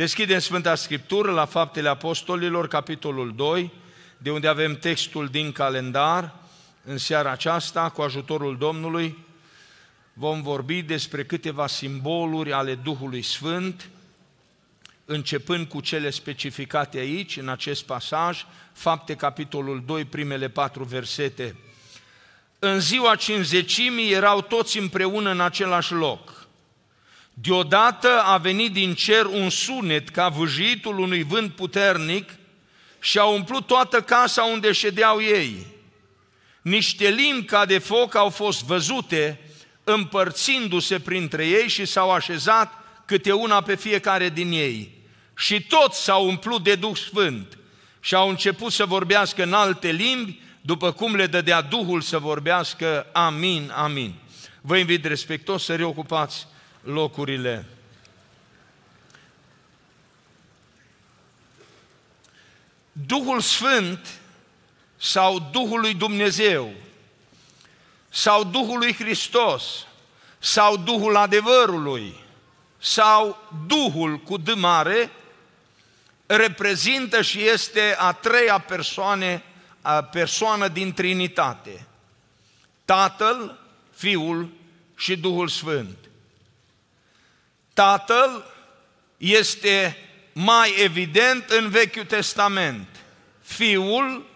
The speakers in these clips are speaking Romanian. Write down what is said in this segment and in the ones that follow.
Deschidem Sfânta Scriptură la Faptele Apostolilor, capitolul 2, de unde avem textul din calendar. În seara aceasta, cu ajutorul Domnului, vom vorbi despre câteva simboluri ale Duhului Sfânt, începând cu cele specificate aici, în acest pasaj, fapte capitolul 2, primele patru versete. În ziua cinzecimii erau toți împreună în același loc – Deodată a venit din cer un sunet ca vâjitul unui vânt puternic și a umplut toată casa unde ședeau ei. Niște limbi ca de foc au fost văzute, împărțindu-se printre ei și s-au așezat câte una pe fiecare din ei. Și toți s-au umplut de Duh Sfânt și au început să vorbească în alte limbi, după cum le dădea Duhul să vorbească. Amin, amin. Vă invit respectos să reocupați locurile. Duhul Sfânt sau Duhul lui Dumnezeu sau Duhul lui Hristos sau Duhul adevărului sau Duhul cu D mare reprezintă și este a treia persoane, a persoană din Trinitate. Tatăl, Fiul și Duhul Sfânt. Tatăl este mai evident în Vechiul Testament. Fiul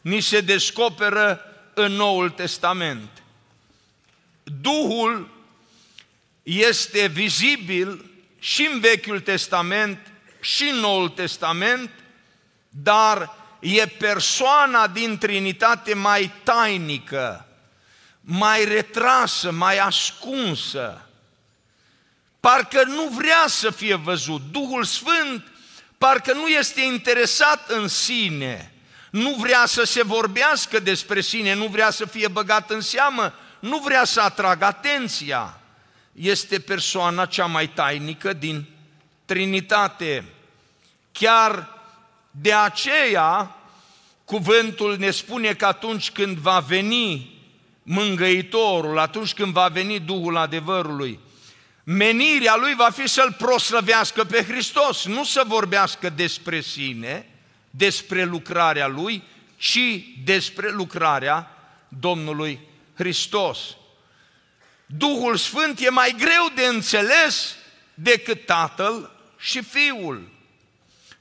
ni se descoperă în Noul Testament. Duhul este vizibil și în Vechiul Testament și în Noul Testament, dar e persoana din Trinitate mai tainică, mai retrasă, mai ascunsă parcă nu vrea să fie văzut. Duhul Sfânt parcă nu este interesat în sine, nu vrea să se vorbească despre sine, nu vrea să fie băgat în seamă, nu vrea să atragă atenția. Este persoana cea mai tainică din Trinitate. Chiar de aceea, cuvântul ne spune că atunci când va veni mângăitorul, atunci când va veni Duhul adevărului, Menirea lui va fi să-L proslăvească pe Hristos, nu să vorbească despre sine, despre lucrarea lui, ci despre lucrarea Domnului Hristos. Duhul Sfânt e mai greu de înțeles decât Tatăl și Fiul.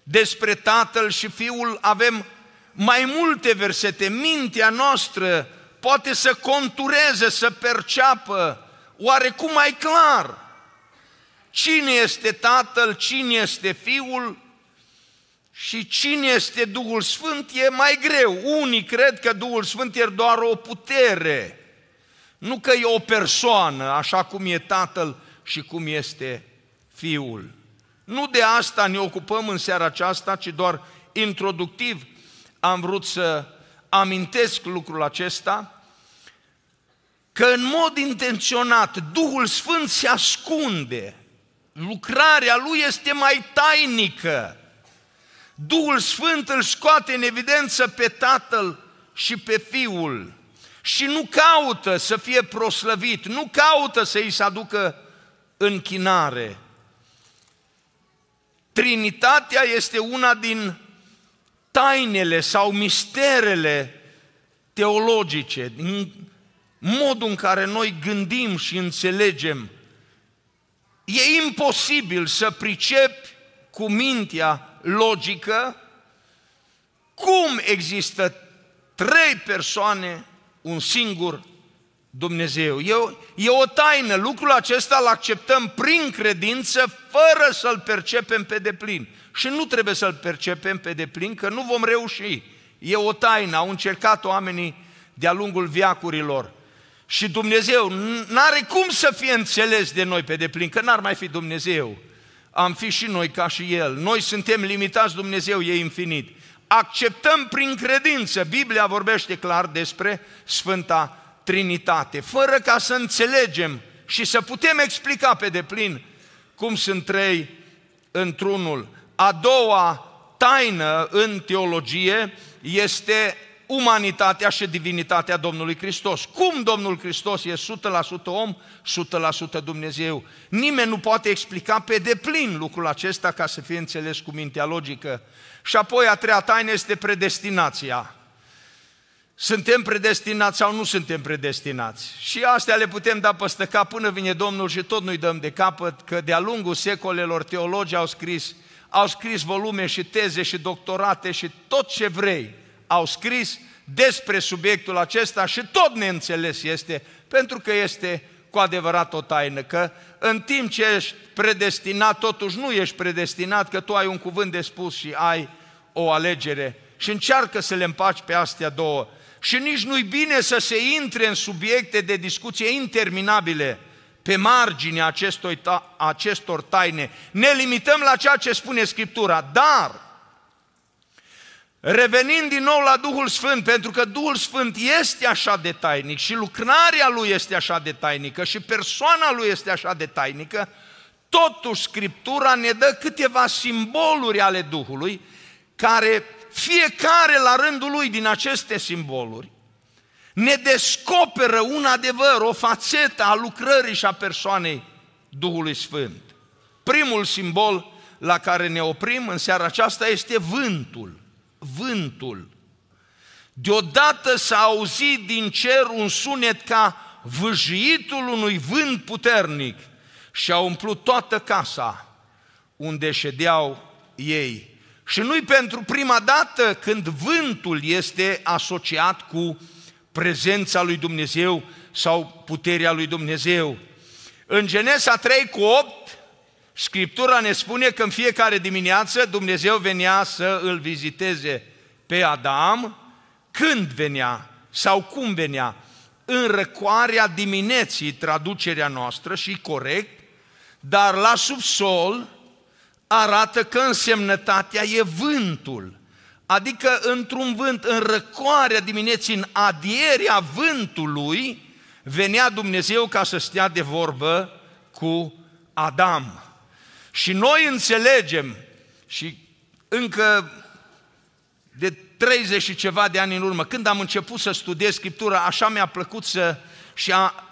Despre Tatăl și Fiul avem mai multe versete. Mintea noastră poate să contureze, să perceapă oarecum mai clar cine este Tatăl, cine este Fiul și cine este Duhul Sfânt e mai greu. Unii cred că Duhul Sfânt e doar o putere, nu că e o persoană, așa cum e Tatăl și cum este Fiul. Nu de asta ne ocupăm în seara aceasta, ci doar introductiv am vrut să amintesc lucrul acesta, că în mod intenționat Duhul Sfânt se ascunde lucrarea lui este mai tainică. Duhul Sfânt îl scoate în evidență pe Tatăl și pe Fiul și nu caută să fie proslăvit, nu caută să îi se aducă închinare. Trinitatea este una din tainele sau misterele teologice, din modul în care noi gândim și înțelegem E imposibil să pricepi cu mintea logică cum există trei persoane, un singur Dumnezeu. E o, e o taină, lucrul acesta îl acceptăm prin credință fără să-l percepem pe deplin. Și nu trebuie să-l percepem pe deplin, că nu vom reuși. E o taină, au încercat oamenii de-a lungul viacurilor. Și Dumnezeu n-are cum să fie înțeles de noi pe deplin, că n-ar mai fi Dumnezeu. Am fi și noi ca și El. Noi suntem limitați, Dumnezeu e infinit. Acceptăm prin credință. Biblia vorbește clar despre Sfânta Trinitate, fără ca să înțelegem și să putem explica pe deplin cum sunt trei într-unul. A doua taină în teologie este umanitatea și divinitatea Domnului Hristos. Cum Domnul Hristos e 100% om, 100% Dumnezeu? Nimeni nu poate explica pe deplin lucrul acesta ca să fie înțeles cu mintea logică. Și apoi a treia taină este predestinația. Suntem predestinați sau nu suntem predestinați? Și astea le putem da păstă cap până vine Domnul și tot nu-i dăm de capăt, că de-a lungul secolelor teologii au scris, au scris volume și teze și doctorate și tot ce vrei au scris despre subiectul acesta și tot neînțeles este, pentru că este cu adevărat o taină, că în timp ce ești predestinat, totuși nu ești predestinat, că tu ai un cuvânt de spus și ai o alegere și încearcă să le împaci pe astea două. Și nici nu-i bine să se intre în subiecte de discuție interminabile pe marginea acestor, taine. Ne limităm la ceea ce spune Scriptura, dar Revenind din nou la Duhul Sfânt, pentru că Duhul Sfânt este așa de tainic și lucrarea lui este așa de tainică și persoana lui este așa de tainică, totuși Scriptura ne dă câteva simboluri ale Duhului, care fiecare la rândul lui din aceste simboluri ne descoperă un adevăr, o fațetă a lucrării și a persoanei Duhului Sfânt. Primul simbol la care ne oprim în seara aceasta este vântul vântul. Deodată s-a auzit din cer un sunet ca vâjitul unui vânt puternic și a umplut toată casa unde ședeau ei. Și nu-i pentru prima dată când vântul este asociat cu prezența lui Dumnezeu sau puterea lui Dumnezeu. În Genesa 3 cu 8 Scriptura ne spune că în fiecare dimineață Dumnezeu venea să îl viziteze pe Adam, când venea sau cum venea. În răcoarea dimineții, traducerea noastră și corect, dar la subsol arată că însemnătatea e vântul. Adică într-un vânt, în răcoarea dimineții, în adierea vântului, venea Dumnezeu ca să stea de vorbă cu Adam. Și noi înțelegem și încă de 30 și ceva de ani în urmă, când am început să studiez Scriptura, așa mi-a plăcut să și a,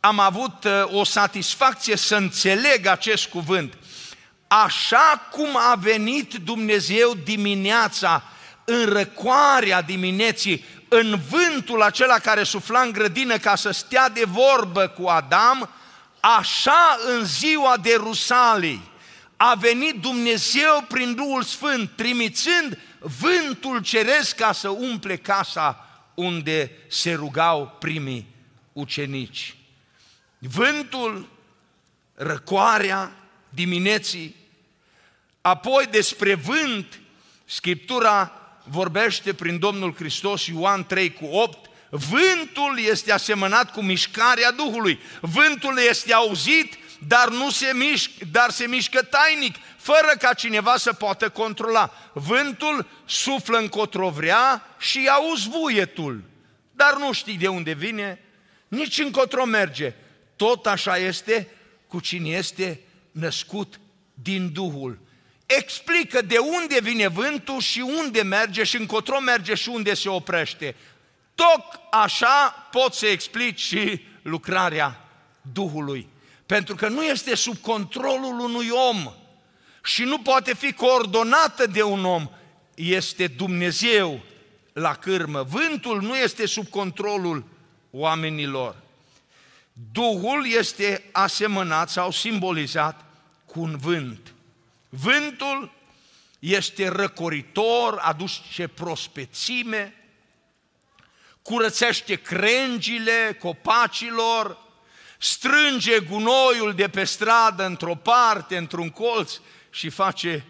am avut uh, o satisfacție să înțeleg acest cuvânt. Așa cum a venit Dumnezeu dimineața, în răcoarea dimineții, în vântul acela care sufla în grădină ca să stea de vorbă cu Adam, așa în ziua de Rusalii, a venit Dumnezeu prin Duhul Sfânt, trimițând vântul ceresc ca să umple casa unde se rugau primii ucenici. Vântul, răcoarea dimineții, apoi despre vânt, Scriptura vorbește prin Domnul Hristos Ioan 3 cu 8, Vântul este asemănat cu mișcarea Duhului, vântul este auzit dar, nu se mișcă, dar se mișcă tainic, fără ca cineva să poată controla. Vântul suflă în cotrovrea și auzi vuietul, dar nu știi de unde vine, nici încotro merge. Tot așa este cu cine este născut din Duhul. Explică de unde vine vântul și unde merge și încotro merge și unde se oprește. Toc așa poți să explici și lucrarea Duhului pentru că nu este sub controlul unui om și nu poate fi coordonată de un om, este Dumnezeu la cârmă. Vântul nu este sub controlul oamenilor. Duhul este asemănat sau simbolizat cu un vânt. Vântul este răcoritor, aduce prospețime, curățește crengile copacilor, strânge gunoiul de pe stradă într-o parte, într-un colț și face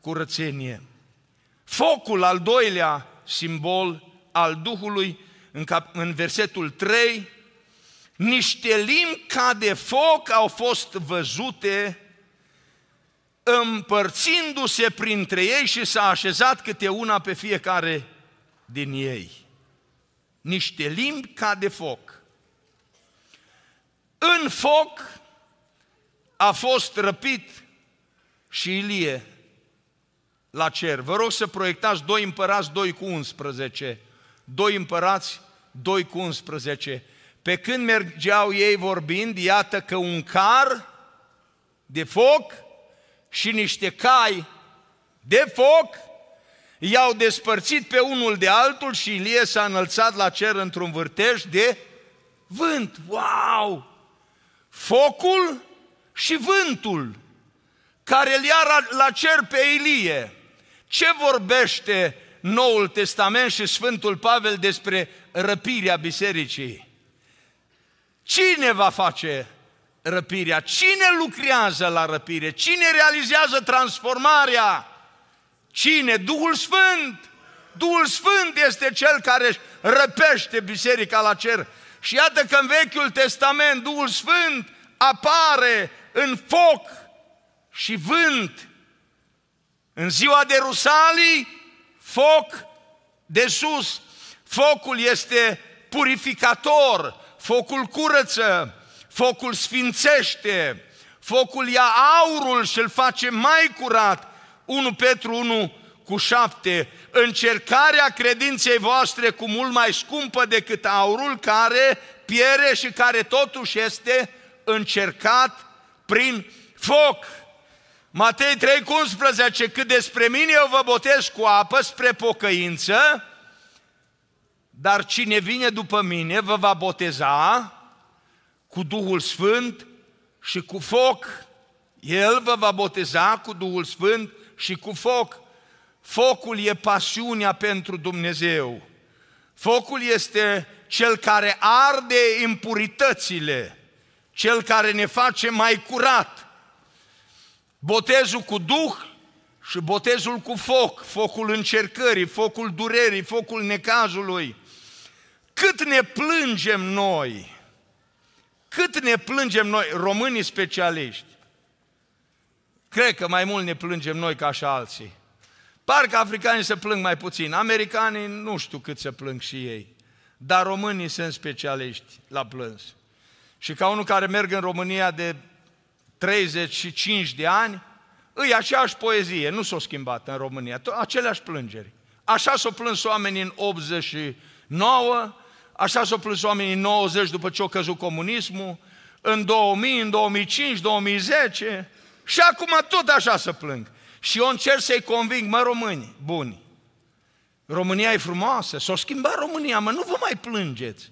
curățenie. Focul al doilea simbol al Duhului în, cap, în versetul 3, niște limbi ca de foc au fost văzute împărțindu-se printre ei și s-a așezat câte una pe fiecare din ei. Niște limbi ca de foc. În foc a fost răpit și Ilie la cer. Vă rog să proiectați doi împărați, doi cu 11. Doi împărați, doi cu 11. Pe când mergeau ei vorbind, iată că un car de foc și niște cai de foc i-au despărțit pe unul de altul și Ilie s-a înălțat la cer într-un vârtej de vânt. Wow! focul și vântul care îl ia la cer pe Ilie. Ce vorbește Noul Testament și Sfântul Pavel despre răpirea bisericii? Cine va face răpirea? Cine lucrează la răpire? Cine realizează transformarea? Cine? Duhul Sfânt! Duhul Sfânt este cel care răpește biserica la cer și iată că în Vechiul Testament Duhul Sfânt apare în foc și vânt. În ziua de Rusalii, foc de sus. Focul este purificator, focul curăță, focul sfințește, focul ia aurul și îl face mai curat. 1 Petru 1 cu șapte, încercarea credinței voastre cu mult mai scumpă decât aurul care piere și care totuși este încercat prin foc. Matei 11, cât despre mine eu vă botez cu apă spre pocăință, dar cine vine după mine vă va boteza cu Duhul Sfânt și cu foc. El vă va boteza cu Duhul Sfânt și cu foc. Focul e pasiunea pentru Dumnezeu. Focul este cel care arde impuritățile, cel care ne face mai curat. Botezul cu Duh și botezul cu foc, focul încercării, focul durerii, focul necazului. Cât ne plângem noi, cât ne plângem noi, românii specialiști, cred că mai mult ne plângem noi ca și alții. Parcă africanii se plâng mai puțin, americanii nu știu cât se plâng și ei, dar românii sunt specialiști la plâns. Și ca unul care merg în România de 35 de ani, îi aceeași poezie, nu s-a schimbat în România, aceleași plângeri. Așa s-au plâns oamenii în 89, așa s-au plâns oamenii în 90 după ce a căzut comunismul, în 2000, în 2005, 2010 și acum tot așa se plâng. Și eu încerc să-i conving, mă, români, buni, România e frumoasă, s o schimba România, mă, nu vă mai plângeți.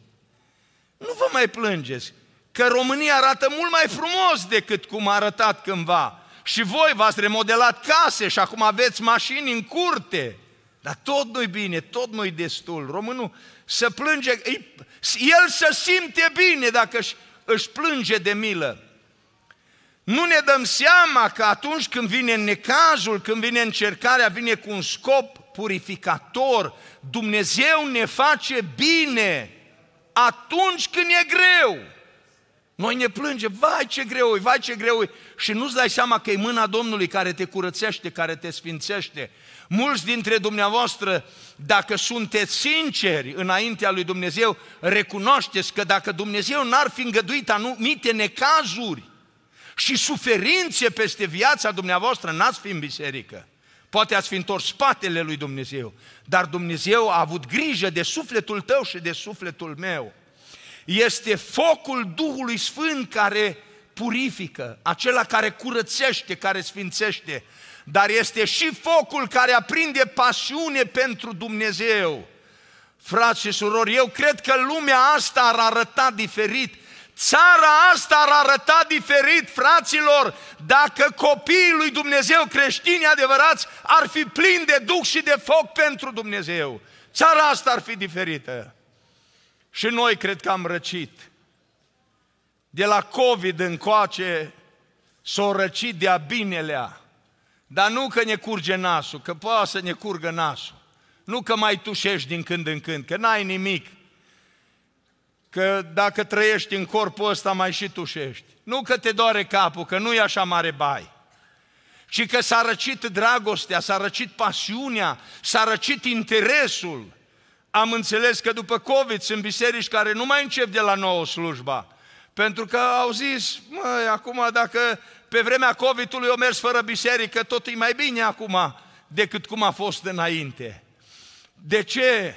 Nu vă mai plângeți, că România arată mult mai frumos decât cum a arătat cândva. Și voi v-ați remodelat case și acum aveți mașini în curte. Dar tot nu-i bine, tot nu-i destul. Românul să plânge, el să simte bine dacă își, își plânge de milă. Nu ne dăm seama că atunci când vine necazul, când vine încercarea, vine cu un scop purificator. Dumnezeu ne face bine atunci când e greu. Noi ne plângem, vai ce greu e, vai ce greu e. Și nu-ți dai seama că e mâna Domnului care te curățește, care te sfințește. Mulți dintre dumneavoastră, dacă sunteți sinceri înaintea lui Dumnezeu, recunoașteți că dacă Dumnezeu n-ar fi îngăduit anumite necazuri, și suferințe peste viața dumneavoastră, n-ați fi în biserică. Poate ați fi întors spatele lui Dumnezeu, dar Dumnezeu a avut grijă de sufletul tău și de sufletul meu. Este focul Duhului Sfânt care purifică, acela care curățește, care sfințește, dar este și focul care aprinde pasiune pentru Dumnezeu. Frați și surori, eu cred că lumea asta ar arăta diferit Țara asta ar arăta diferit, fraților, dacă copiii lui Dumnezeu creștini adevărați ar fi plini de duc și de foc pentru Dumnezeu. Țara asta ar fi diferită. Și noi cred că am răcit. De la COVID încoace s-o răcit de-a binelea. Dar nu că ne curge nasul, că poate să ne curgă nasul. Nu că mai tușești din când în când, că n-ai nimic că dacă trăiești în corpul ăsta mai și șești. Nu că te doare capul, că nu e așa mare bai, ci că s-a răcit dragostea, s-a răcit pasiunea, s-a răcit interesul. Am înțeles că după COVID sunt biserici care nu mai încep de la nouă slujba, pentru că au zis, măi, acum dacă pe vremea COVID-ului eu mers fără biserică, tot e mai bine acum decât cum a fost înainte. De ce?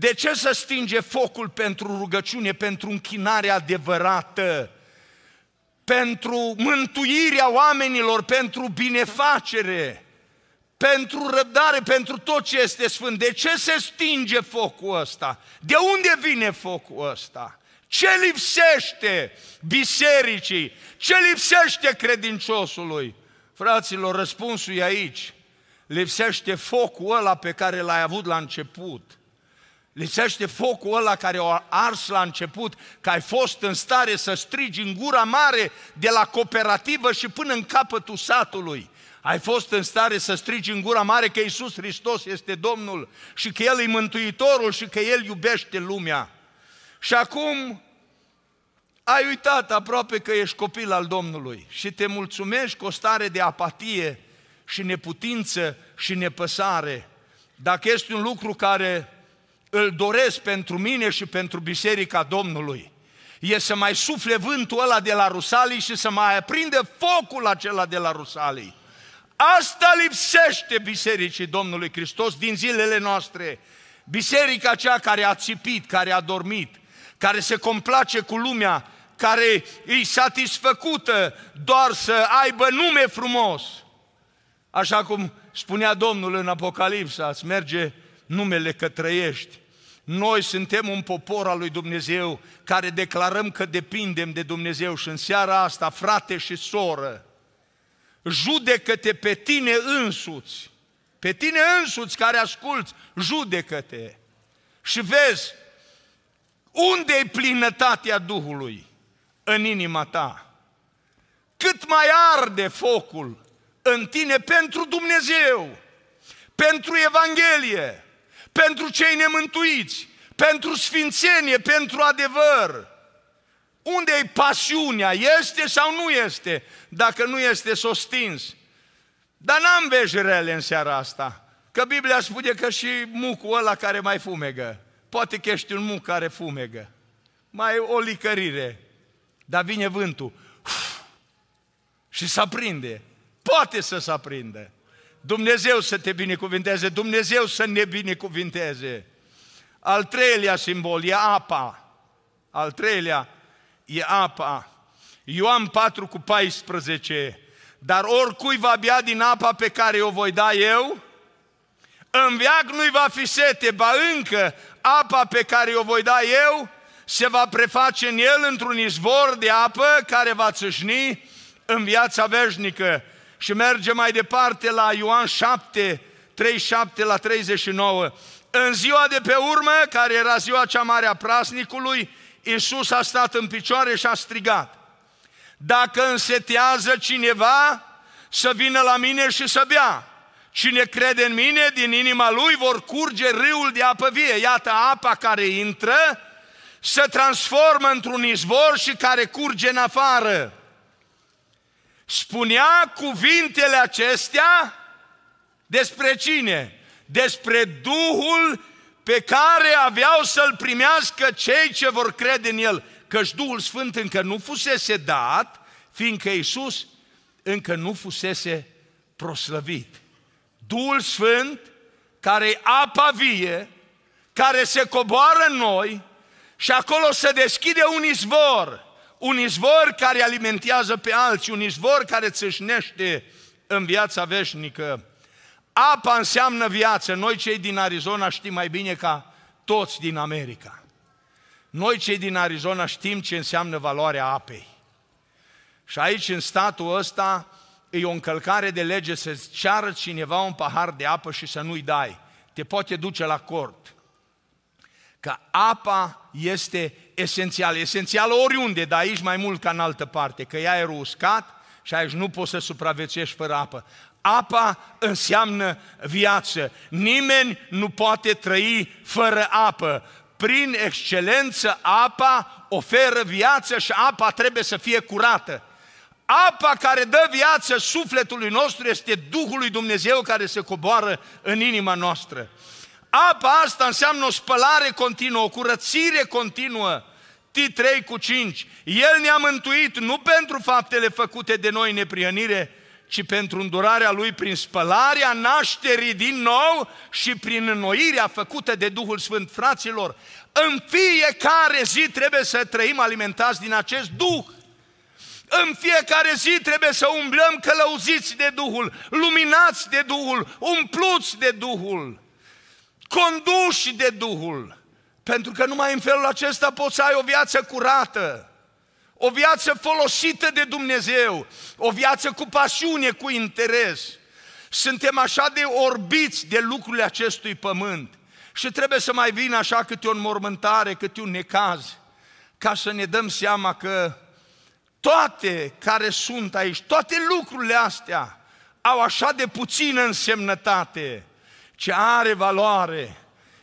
De ce să stinge focul pentru rugăciune, pentru închinare adevărată, pentru mântuirea oamenilor, pentru binefacere, pentru răbdare, pentru tot ce este sfânt? De ce se stinge focul ăsta? De unde vine focul ăsta? Ce lipsește bisericii? Ce lipsește credinciosului? Fraților, răspunsul e aici. Lipsește focul ăla pe care l-ai avut la început. Lipsește focul ăla care o ars la început, că ai fost în stare să strigi în gura mare de la cooperativă și până în capătul satului. Ai fost în stare să strigi în gura mare că Iisus Hristos este Domnul și că El e Mântuitorul și că El iubește lumea. Și acum ai uitat aproape că ești copil al Domnului și te mulțumești cu o stare de apatie și neputință și nepăsare. Dacă este un lucru care îl doresc pentru mine și pentru biserica Domnului e să mai sufle vântul ăla de la Rusalii și să mai aprinde focul acela de la Rusalii. Asta lipsește Bisericii Domnului Hristos din zilele noastre. Biserica aceea care a țipit, care a dormit, care se complace cu lumea, care e satisfăcută doar să aibă nume frumos. Așa cum spunea Domnul în Apocalipsa, îți merge numele că trăiești. Noi suntem un popor al lui Dumnezeu care declarăm că depindem de Dumnezeu și în seara asta, frate și soră, judecă-te pe tine însuți, pe tine însuți care asculți, judecă-te și vezi unde e plinătatea Duhului în inima ta. Cât mai arde focul în tine pentru Dumnezeu, pentru Evanghelie, pentru cei nemântuiți, pentru sfințenie, pentru adevăr. Unde e pasiunea? Este sau nu este? Dacă nu este, s-o stins. Dar n-am vești rele în seara asta. Că Biblia spune că și mucul ăla care mai fumegă. Poate că ești un muc care fumegă. Mai e o licărire. Dar vine vântul. Uf, și se aprinde. Poate să se aprinde. Dumnezeu să te binecuvinteze, Dumnezeu să ne binecuvinteze. Al treilea simbol e apa. Al treilea e apa. Ioan 4 cu 14. Dar oricui va bea din apa pe care o voi da eu, în viac nu-i va fi sete, ba încă apa pe care o voi da eu se va preface în el într-un izvor de apă care va țâșni în viața veșnică. Și merge mai departe la Ioan 7, 37 la 39. În ziua de pe urmă, care era ziua cea mare a prasnicului, Iisus a stat în picioare și a strigat. Dacă însetează cineva, să vină la mine și să bea. Cine crede în mine, din inima lui vor curge râul de apă vie. Iată apa care intră, se transformă într-un izvor și care curge în afară spunea cuvintele acestea despre cine? Despre Duhul pe care aveau să-l primească cei ce vor crede în el. Căci Duhul Sfânt încă nu fusese dat, fiindcă Iisus încă nu fusese proslăvit. Duhul Sfânt, care e apa vie, care se coboară în noi și acolo se deschide un izvor – un izvor care alimentează pe alții, un izvor care țâșnește în viața veșnică. Apa înseamnă viață. Noi cei din Arizona știm mai bine ca toți din America. Noi cei din Arizona știm ce înseamnă valoarea apei. Și aici, în statul ăsta, e o încălcare de lege să-ți ceară cineva un pahar de apă și să nu-i dai. Te poate duce la cort. Că apa este Esențial, esențial oriunde, dar aici mai mult ca în altă parte, că e uscat și aici nu poți să supraviețuiești fără apă. Apa înseamnă viață. Nimeni nu poate trăi fără apă. Prin excelență, apa oferă viață și apa trebuie să fie curată. Apa care dă viață sufletului nostru este Duhul lui Dumnezeu care se coboară în inima noastră. Apa asta înseamnă o spălare continuă, o curățire continuă. 3 cu 5. El ne-a mântuit nu pentru faptele făcute de noi neprihănire, ci pentru îndurarea Lui prin spălarea nașterii din nou și prin înnoirea făcută de Duhul Sfânt. Fraților, în fiecare zi trebuie să trăim alimentați din acest Duh. În fiecare zi trebuie să umblăm călăuziți de Duhul, luminați de Duhul, umpluți de Duhul, conduși de Duhul. Pentru că numai în felul acesta poți să ai o viață curată, o viață folosită de Dumnezeu, o viață cu pasiune, cu interes. Suntem așa de orbiți de lucrurile acestui pământ și trebuie să mai vină așa câte o înmormântare, câte un necaz, ca să ne dăm seama că toate care sunt aici, toate lucrurile astea au așa de puțină însemnătate, ce are valoare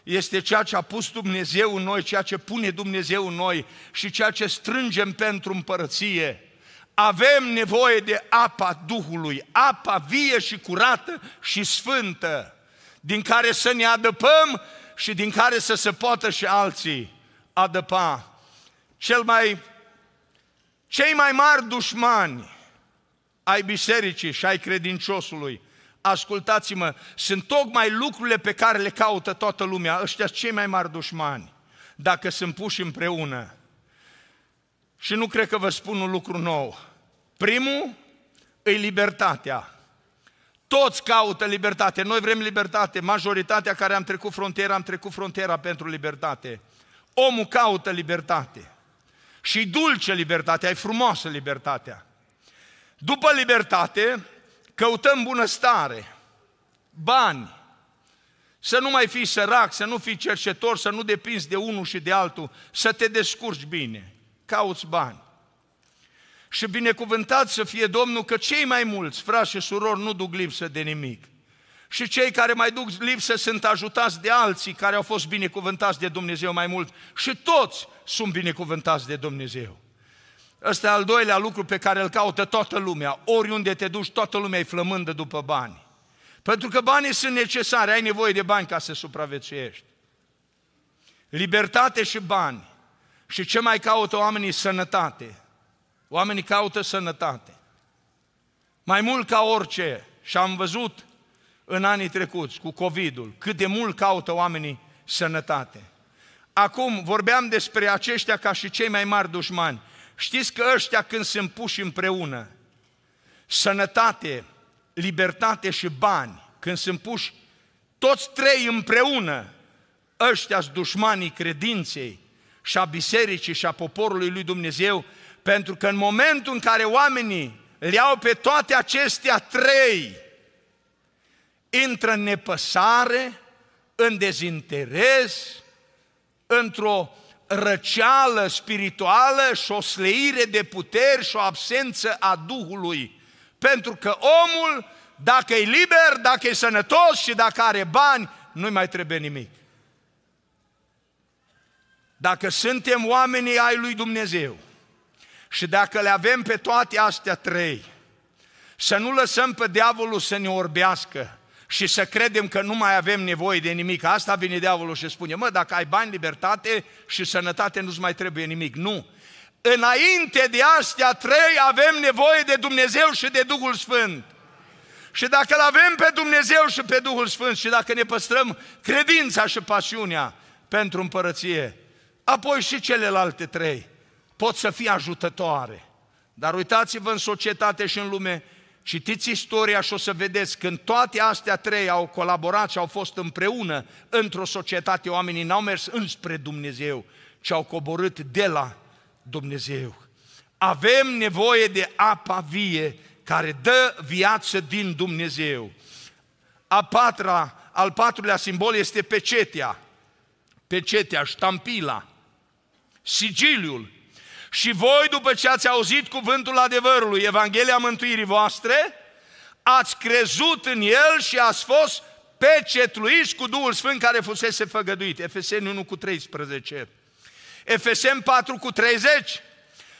este ceea ce a pus Dumnezeu în noi, ceea ce pune Dumnezeu în noi și ceea ce strângem pentru împărăție. Avem nevoie de apa Duhului, apa vie și curată și sfântă, din care să ne adăpăm și din care să se poată și alții adăpa. Cel mai, cei mai mari dușmani ai bisericii și ai credinciosului ascultați-mă, sunt tocmai lucrurile pe care le caută toată lumea, ăștia cei mai mari dușmani, dacă sunt puși împreună. Și nu cred că vă spun un lucru nou. Primul e libertatea. Toți caută libertate. Noi vrem libertate. Majoritatea care am trecut frontiera, am trecut frontiera pentru libertate. Omul caută libertate. Și dulce libertatea, e frumoasă libertatea. După libertate, Căutăm bunăstare, bani, să nu mai fii sărac, să nu fii cercetor, să nu depinzi de unul și de altul, să te descurci bine, cauți bani. Și binecuvântat să fie Domnul că cei mai mulți, frați și surori, nu duc lipsă de nimic. Și cei care mai duc lipsă sunt ajutați de alții care au fost binecuvântați de Dumnezeu mai mult. Și toți sunt binecuvântați de Dumnezeu. Ăsta e al doilea lucru pe care îl caută toată lumea. Oriunde te duci, toată lumea e flămândă după bani. Pentru că banii sunt necesari, ai nevoie de bani ca să supraviețuiești. Libertate și bani. Și ce mai caută oamenii? Sănătate. Oamenii caută sănătate. Mai mult ca orice. Și am văzut în anii trecuți cu COVID-ul cât de mult caută oamenii sănătate. Acum vorbeam despre aceștia ca și cei mai mari dușmani. Știți că ăștia când sunt puși împreună, sănătate, libertate și bani, când sunt puși toți trei împreună, ăștia sunt dușmanii credinței și a bisericii și a poporului lui Dumnezeu, pentru că în momentul în care oamenii le au pe toate acestea trei, intră în nepăsare, în dezinteres, într-o răceală spirituală și o sleire de puteri și o absență a Duhului. Pentru că omul, dacă e liber, dacă e sănătos și dacă are bani, nu-i mai trebuie nimic. Dacă suntem oamenii ai lui Dumnezeu și dacă le avem pe toate astea trei, să nu lăsăm pe diavolul să ne orbească, și să credem că nu mai avem nevoie de nimic. Asta vine diavolul și spune, mă, dacă ai bani, libertate și sănătate, nu-ți mai trebuie nimic. Nu! Înainte de astea trei avem nevoie de Dumnezeu și de Duhul Sfânt. Și dacă îl avem pe Dumnezeu și pe Duhul Sfânt și dacă ne păstrăm credința și pasiunea pentru împărăție, apoi și celelalte trei pot să fie ajutătoare. Dar uitați-vă în societate și în lume, Citiți istoria și o să vedeți, când toate astea trei au colaborat și au fost împreună într-o societate, oamenii n-au mers înspre Dumnezeu, ci au coborât de la Dumnezeu. Avem nevoie de apa vie care dă viață din Dumnezeu. A patra, al patrulea simbol este pecetea, pecetea, ștampila, sigiliul, și voi, după ce ați auzit cuvântul adevărului, Evanghelia mântuirii voastre, ați crezut în el și ați fost pecetluiți cu Duhul Sfânt care fusese făgăduit. Efeseni 1 cu 13. Efeseni 4 cu 30.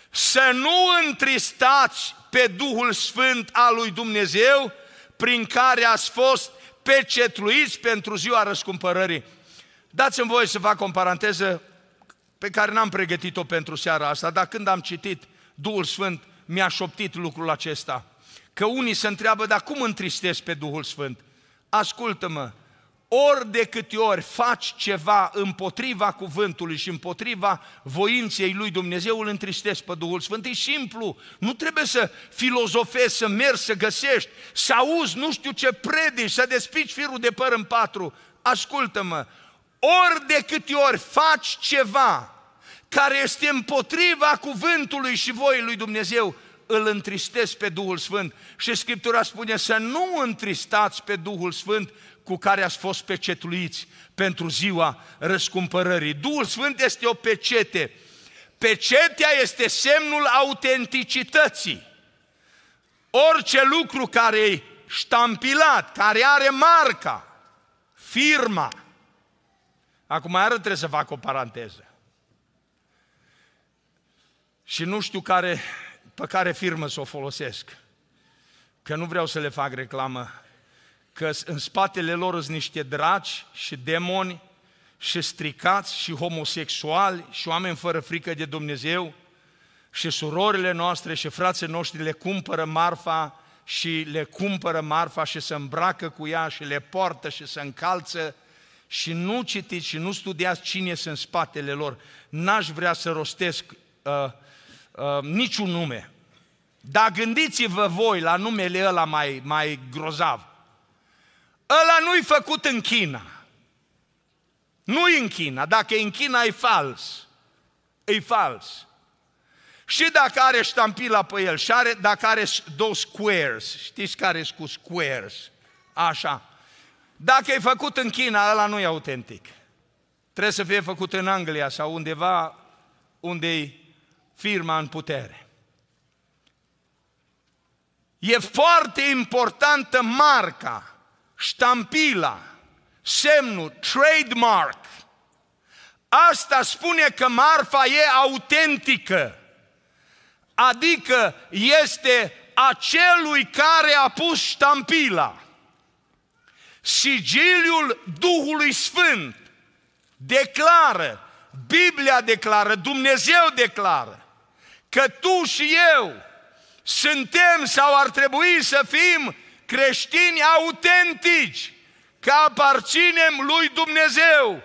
Să nu întristați pe Duhul Sfânt al lui Dumnezeu prin care ați fost pecetluiți pentru ziua răscumpărării. Dați-mi voie să fac o paranteză pe care n-am pregătit-o pentru seara asta, dar când am citit, Duhul Sfânt mi-a șoptit lucrul acesta. Că unii se întreabă, dar cum întristez pe Duhul Sfânt? Ascultă-mă, ori de câte ori faci ceva împotriva cuvântului și împotriva voinței lui Dumnezeu, îl întristezi pe Duhul Sfânt. E simplu, nu trebuie să filozofezi, să mergi, să găsești, să auzi nu știu ce predici, să despici firul de păr în patru. Ascultă-mă, ori de câte ori faci ceva care este împotriva cuvântului și voii lui Dumnezeu, îl întristezi pe Duhul Sfânt. Și Scriptura spune să nu întristați pe Duhul Sfânt cu care ați fost pecetuiți pentru ziua răscumpărării. Duhul Sfânt este o pecete. Pecetea este semnul autenticității. Orice lucru care e ștampilat, care are marca, firma, Acum iară trebuie să fac o paranteză. Și nu știu care, pe care firmă să o folosesc. Că nu vreau să le fac reclamă. Că în spatele lor sunt niște draci și demoni și stricați și homosexuali și oameni fără frică de Dumnezeu și surorile noastre și frații noștri le cumpără marfa și le cumpără marfa și se îmbracă cu ea și le poartă și se încalță și nu citiți și nu studiați cine sunt în spatele lor, n-aș vrea să rostesc uh, uh, niciun nume. Dar gândiți-vă voi la numele ăla mai, mai grozav. Ăla nu-i făcut în China. Nu-i în China. Dacă e în China, e fals. E fals. Și dacă are ștampila pe el, și are, dacă are două squares, știți care sunt cu squares? Așa dacă e făcut în China, ăla nu e autentic. Trebuie să fie făcut în Anglia sau undeva unde e firma în putere. E foarte importantă marca, ștampila, semnul, trademark. Asta spune că marfa e autentică. Adică este acelui care a pus ștampila sigiliul Duhului Sfânt declară, Biblia declară, Dumnezeu declară că tu și eu suntem sau ar trebui să fim creștini autentici, că aparținem lui Dumnezeu,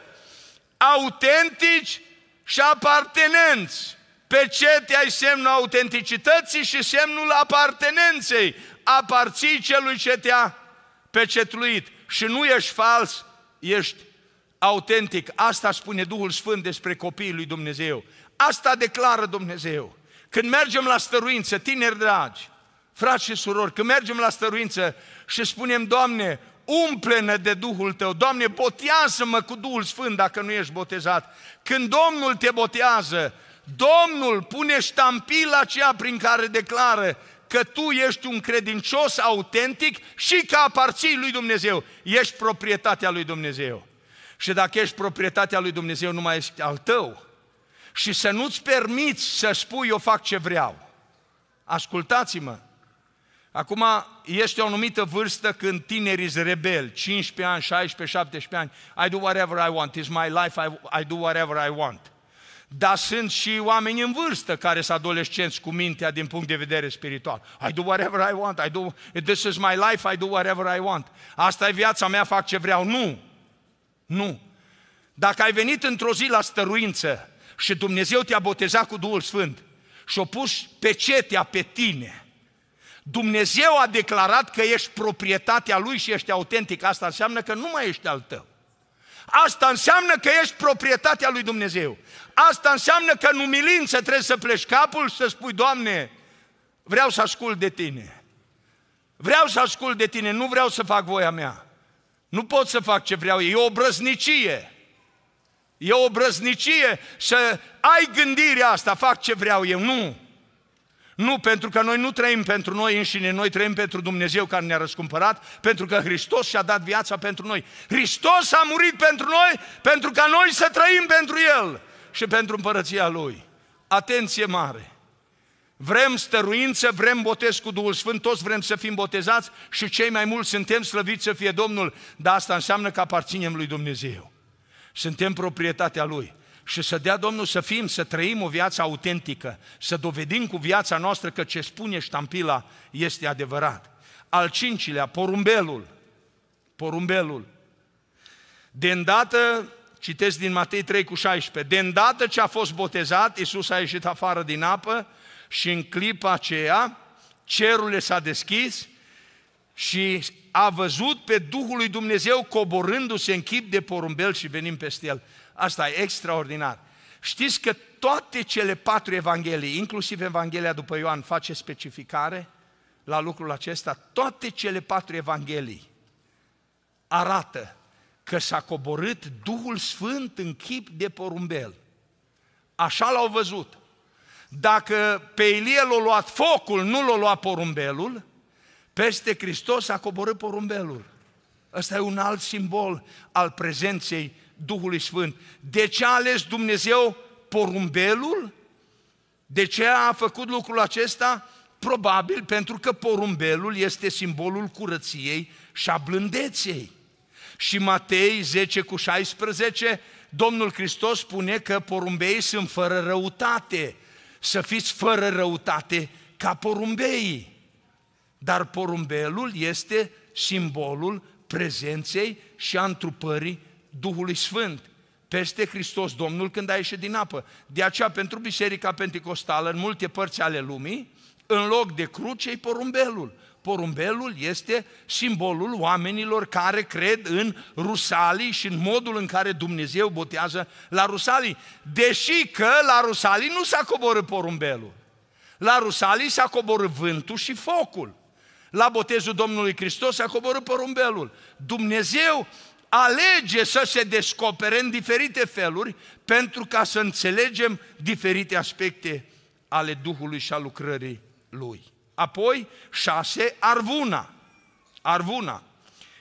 autentici și apartenenți. Pe cete ai semnul autenticității și semnul apartenenței, aparții celui ce te-a pecetluit și nu ești fals, ești autentic. Asta spune Duhul Sfânt despre copiii lui Dumnezeu. Asta declară Dumnezeu. Când mergem la stăruință, tineri dragi, frați și surori, când mergem la stăruință și spunem, Doamne, umple-ne de Duhul Tău. Doamne, botează-mă cu Duhul Sfânt dacă nu ești botezat. Când Domnul te botează, Domnul pune ștampila aceea prin care declară că tu ești un credincios autentic și că aparții lui Dumnezeu. Ești proprietatea lui Dumnezeu. Și dacă ești proprietatea lui Dumnezeu, nu mai ești al tău. Și să nu-ți permiți să spui, eu fac ce vreau. Ascultați-mă. Acum este o anumită vârstă când tinerii sunt rebeli, 15 ani, 16, 17 ani. I do whatever I want, it's my life, I, I do whatever I want. Dar sunt și oameni în vârstă care sunt adolescenți cu mintea din punct de vedere spiritual. I do whatever I want, I do, this is my life, I do whatever I want. Asta e viața mea, fac ce vreau. Nu! Nu! Dacă ai venit într-o zi la stăruință și Dumnezeu te-a botezat cu Duhul Sfânt și a pus pecetea pe tine, Dumnezeu a declarat că ești proprietatea Lui și ești autentic. Asta înseamnă că nu mai ești al tău. Asta înseamnă că ești proprietatea lui Dumnezeu. Asta înseamnă că în umilință trebuie să pleci capul și să spui, Doamne, vreau să ascult de Tine. Vreau să ascult de Tine, nu vreau să fac voia mea. Nu pot să fac ce vreau, e o brăznicie. E o brăznicie să ai gândirea asta, fac ce vreau eu. Nu, nu, pentru că noi nu trăim pentru noi înșine, noi trăim pentru Dumnezeu care ne-a răscumpărat, pentru că Hristos și-a dat viața pentru noi. Hristos a murit pentru noi, pentru ca noi să trăim pentru El și pentru împărăția Lui. Atenție mare! Vrem stăruință, vrem botez cu Duhul Sfânt, toți vrem să fim botezați și cei mai mulți suntem slăviți să fie Domnul, dar asta înseamnă că aparținem lui Dumnezeu. Suntem proprietatea Lui. Și să dea Domnul să fim, să trăim o viață autentică, să dovedim cu viața noastră că ce spune ștampila este adevărat. Al cincilea, porumbelul. Porumbelul. De îndată Citesc din Matei 3 cu 16. De îndată ce a fost botezat, Iisus a ieșit afară din apă și în clipa aceea cerul s-a deschis și a văzut pe Duhul lui Dumnezeu coborându-se în chip de porumbel și venim peste el. Asta e extraordinar. Știți că toate cele patru evanghelii, inclusiv Evanghelia după Ioan, face specificare la lucrul acesta? Toate cele patru evanghelii arată că s-a coborât Duhul Sfânt în chip de porumbel. Așa l-au văzut. Dacă pe Ilie l-a luat focul, nu l-a luat porumbelul, peste Hristos a coborât porumbelul. Ăsta e un alt simbol al prezenței Duhului Sfânt. De ce a ales Dumnezeu porumbelul? De ce a făcut lucrul acesta? Probabil pentru că porumbelul este simbolul curăției și a blândeței. Și Matei 10 cu 16, Domnul Hristos spune că porumbeii sunt fără răutate, să fiți fără răutate ca porumbeii. Dar porumbelul este simbolul prezenței și a întrupării Duhului Sfânt peste Hristos Domnul când a ieșit din apă. De aceea, pentru Biserica Pentecostală, în multe părți ale lumii, în loc de cruce e porumbelul. Porumbelul este simbolul oamenilor care cred în rusalii și în modul în care Dumnezeu botează la rusalii. Deși că la rusalii nu s-a coborât porumbelul. La rusalii s-a coborât vântul și focul. La botezul Domnului Hristos s-a coborât porumbelul. Dumnezeu alege să se descopere în diferite feluri pentru ca să înțelegem diferite aspecte ale Duhului și a lucrării lui. Apoi, șase, Arvuna. Arvuna.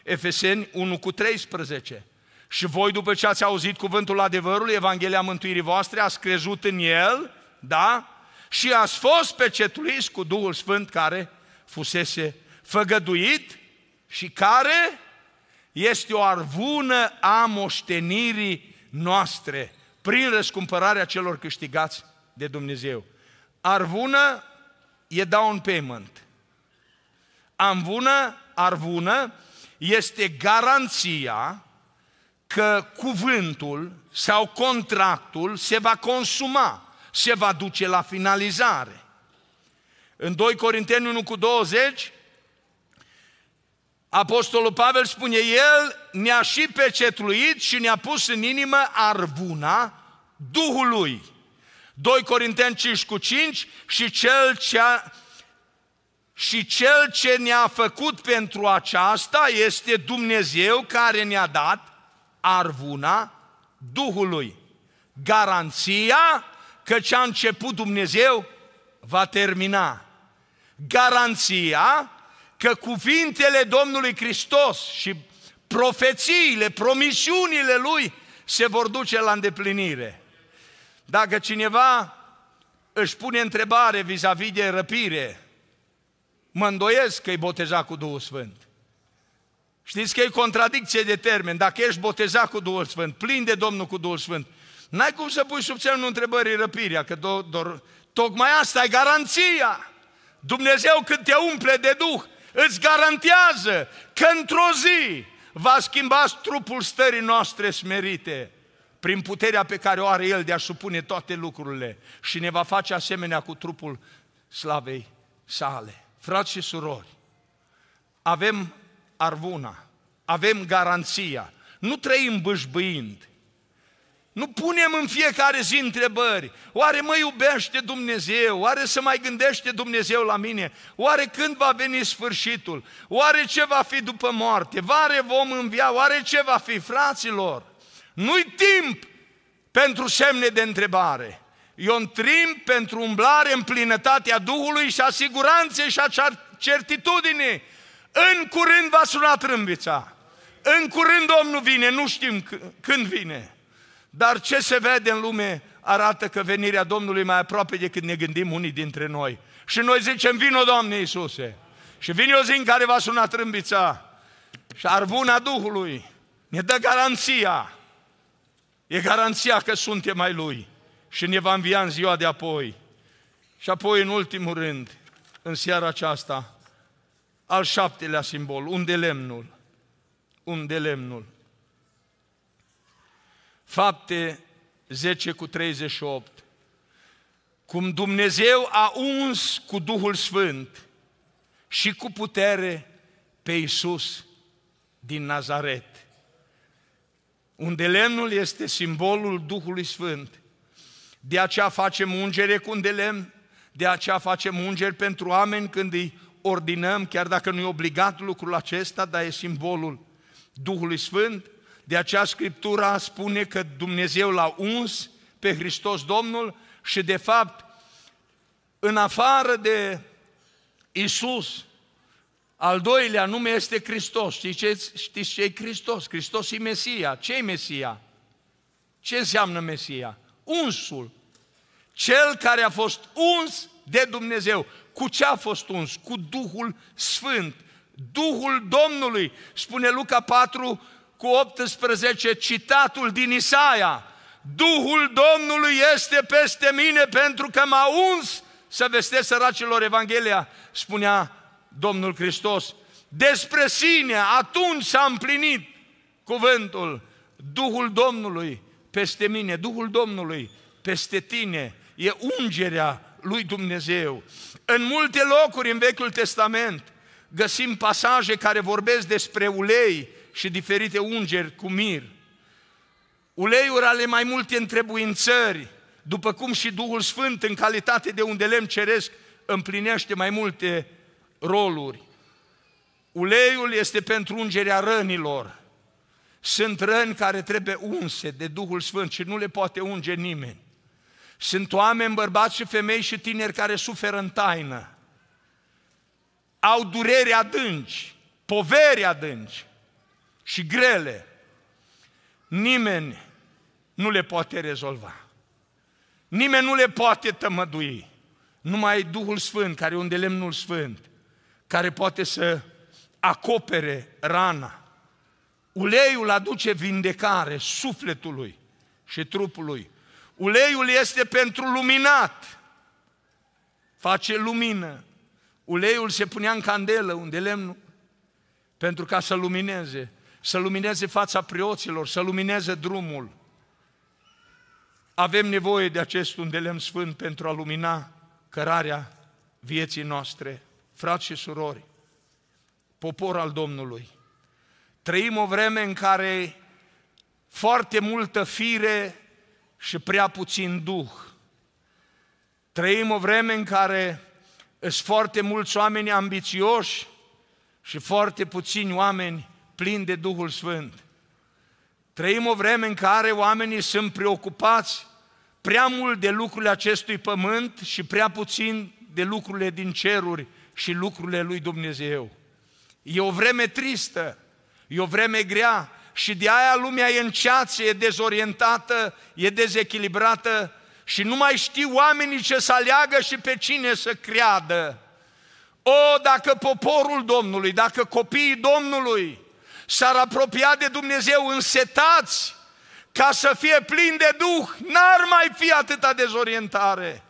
Efeseni 1 cu 13. Și voi, după ce ați auzit cuvântul adevărului, Evanghelia mântuirii voastre, ați crezut în el, da? Și ați fost pecetuiți cu Duhul Sfânt care fusese făgăduit și care este o arvună a moștenirii noastre prin răscumpărarea celor câștigați de Dumnezeu. Arvună e down payment. Amvună, arvună, este garanția că cuvântul sau contractul se va consuma, se va duce la finalizare. În 2 Corinteni 1 cu 20, Apostolul Pavel spune, El ne-a și pecetluit și ne-a pus în inimă arvuna Duhului. 2 Corinteni 5 cu 5 și cel ce a, și cel ce ne-a făcut pentru aceasta este Dumnezeu care ne-a dat arvuna Duhului. Garanția că ce a început Dumnezeu va termina. Garanția că cuvintele Domnului Hristos și profețiile, promisiunile Lui se vor duce la îndeplinire. Dacă cineva își pune întrebare vis-a-vis de răpire, mă îndoiesc că e botezat cu Duhul Sfânt. Știți că e contradicție de termen. Dacă ești botezat cu Duhul Sfânt, plin de Domnul cu Duhul Sfânt, n-ai cum să pui sub semnul întrebării răpirea, că do- do- tocmai asta e garanția. Dumnezeu când te umple de Duh, îți garantează că într-o zi va schimba trupul stării noastre smerite prin puterea pe care o are El de a supune toate lucrurile și ne va face asemenea cu trupul slavei sale. Frați și surori, avem arvuna, avem garanția, nu trăim bâșbâind, nu punem în fiecare zi întrebări. Oare mă iubește Dumnezeu? Oare se mai gândește Dumnezeu la mine? Oare când va veni sfârșitul? Oare ce va fi după moarte? Oare vom învia? Oare ce va fi, fraților? Nu-i timp pentru semne de întrebare. E un timp pentru umblare în plinătatea Duhului și a siguranței și a certitudinii. În curând va suna trâmbița. În curând Domnul vine, nu știm când vine. Dar ce se vede în lume arată că venirea Domnului mai aproape decât ne gândim unii dintre noi. Și noi zicem, vino Doamne Iisuse. Și vine o zi în care va suna trâmbița și arvuna Duhului ne dă garanția E garanția că suntem ai Lui și ne va învia în ziua de apoi. Și apoi, în ultimul rând, în seara aceasta, al șaptelea simbol, unde lemnul, unde lemnul. Fapte 10 cu 38. Cum Dumnezeu a uns cu Duhul Sfânt și cu putere pe Iisus din Nazaret unde lemnul este simbolul Duhului Sfânt. De aceea facem ungere cu un de lemn, de aceea facem ungeri pentru oameni când îi ordinăm, chiar dacă nu e obligat lucrul acesta, dar e simbolul Duhului Sfânt. De aceea Scriptura spune că Dumnezeu l-a uns pe Hristos Domnul și de fapt, în afară de Isus, al doilea nume este Hristos. Știți ce, știți ce e Hristos? Hristos e Mesia. ce e Mesia? Ce înseamnă Mesia? Unsul. Cel care a fost uns de Dumnezeu. Cu ce a fost uns? Cu Duhul Sfânt. Duhul Domnului, spune Luca 4 cu 18, citatul din Isaia. Duhul Domnului este peste mine pentru că m-a uns să vestesc săracilor Evanghelia, spunea Domnul Hristos, despre sine, atunci s-a împlinit cuvântul, Duhul Domnului peste mine, Duhul Domnului peste tine, e ungerea lui Dumnezeu. În multe locuri în Vechiul Testament găsim pasaje care vorbesc despre ulei și diferite ungeri cu mir. Uleiul ale mai multe întrebuințări, după cum și Duhul Sfânt în calitate de un de lemn ceresc împlinește mai multe roluri. Uleiul este pentru ungerea rănilor. Sunt răni care trebuie unse de Duhul Sfânt și nu le poate unge nimeni. Sunt oameni, bărbați și femei și tineri care suferă în taină. Au dureri adânci, poveri adânci și grele. Nimeni nu le poate rezolva. Nimeni nu le poate tămădui. Numai Duhul Sfânt, care e un de lemnul sfânt, care poate să acopere rana. Uleiul aduce vindecare sufletului și trupului. Uleiul este pentru luminat, face lumină. Uleiul se punea în candelă, unde lemnul, pentru ca să lumineze, să lumineze fața prioților, să lumineze drumul. Avem nevoie de acest undelem sfânt pentru a lumina cărarea vieții noastre. Frați și surori, popor al Domnului, trăim o vreme în care foarte multă fire și prea puțin duh. Trăim o vreme în care sunt foarte mulți oameni ambițioși și foarte puțini oameni plini de Duhul Sfânt. Trăim o vreme în care oamenii sunt preocupați prea mult de lucrurile acestui pământ și prea puțin de lucrurile din ceruri și lucrurile lui Dumnezeu. E o vreme tristă, e o vreme grea și de aia lumea e în ceață, e dezorientată, e dezechilibrată și nu mai știu oamenii ce să aleagă și pe cine să creadă. O, dacă poporul Domnului, dacă copiii Domnului s-ar apropia de Dumnezeu însetați ca să fie plin de Duh, n-ar mai fi atâta dezorientare.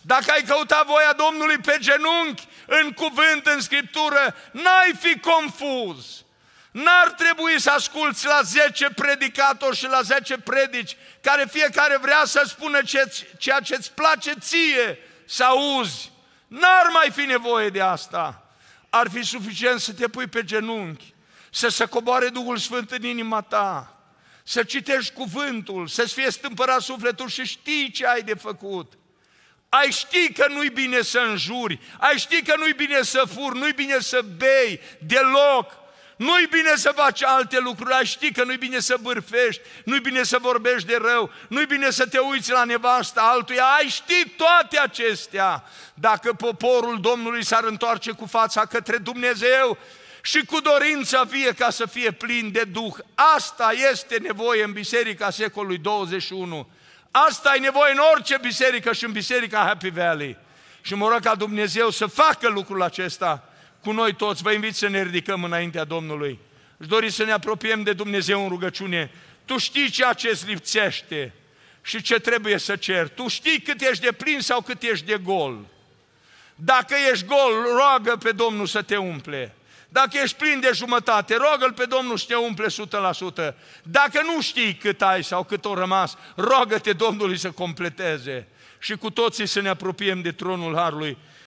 Dacă ai căutat voia Domnului pe genunchi, în cuvânt, în scriptură, n-ai fi confuz. N-ar trebui să asculți la 10 predicatori și la 10 predici, care fiecare vrea să spună ce, ceea ce îți place ție să auzi. N-ar mai fi nevoie de asta. Ar fi suficient să te pui pe genunchi, să se coboare Duhul Sfânt în inima ta, să citești cuvântul, să-ți fie stâmpărat sufletul și știi ce ai de făcut. Ai ști că nu-i bine să înjuri, ai ști că nu-i bine să fur, nu-i bine să bei deloc, nu-i bine să faci alte lucruri, ai ști că nu-i bine să bârfești, nu-i bine să vorbești de rău, nu-i bine să te uiți la nevasta altuia, ai ști toate acestea. Dacă poporul Domnului s-ar întoarce cu fața către Dumnezeu și cu dorința vie ca să fie plin de Duh, asta este nevoie în biserica secolului 21 Asta ai nevoie în orice biserică și în biserica Happy Valley. Și mă rog ca Dumnezeu să facă lucrul acesta cu noi toți. Vă invit să ne ridicăm înaintea Domnului. Își dori să ne apropiem de Dumnezeu în rugăciune. Tu știi ceea ce îți lipsește și ce trebuie să cer. Tu știi cât ești de plin sau cât ești de gol. Dacă ești gol, roagă pe Domnul să te umple. Dacă ești plin de jumătate, roagă l pe Domnul să te umple 100%. Dacă nu știi cât ai sau cât o rămas, roagă te Domnului să completeze. Și cu toții să ne apropiem de tronul Harului